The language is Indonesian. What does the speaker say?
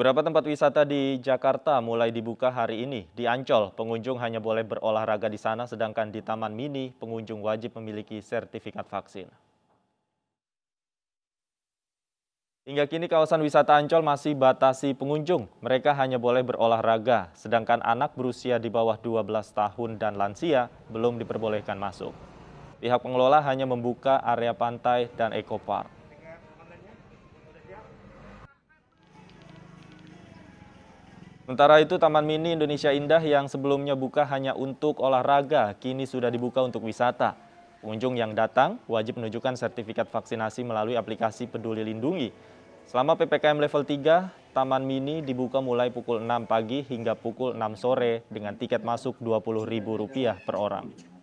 Beberapa tempat wisata di Jakarta mulai dibuka hari ini. Di Ancol, pengunjung hanya boleh berolahraga di sana, sedangkan di Taman Mini, pengunjung wajib memiliki sertifikat vaksin. Hingga kini kawasan wisata Ancol masih batasi pengunjung. Mereka hanya boleh berolahraga, sedangkan anak berusia di bawah 12 tahun dan lansia belum diperbolehkan masuk. Pihak pengelola hanya membuka area pantai dan ekopark. Sementara itu Taman Mini Indonesia Indah yang sebelumnya buka hanya untuk olahraga, kini sudah dibuka untuk wisata. Pengunjung yang datang wajib menunjukkan sertifikat vaksinasi melalui aplikasi peduli lindungi. Selama PPKM level 3, Taman Mini dibuka mulai pukul 6 pagi hingga pukul 6 sore dengan tiket masuk Rp20.000 per orang.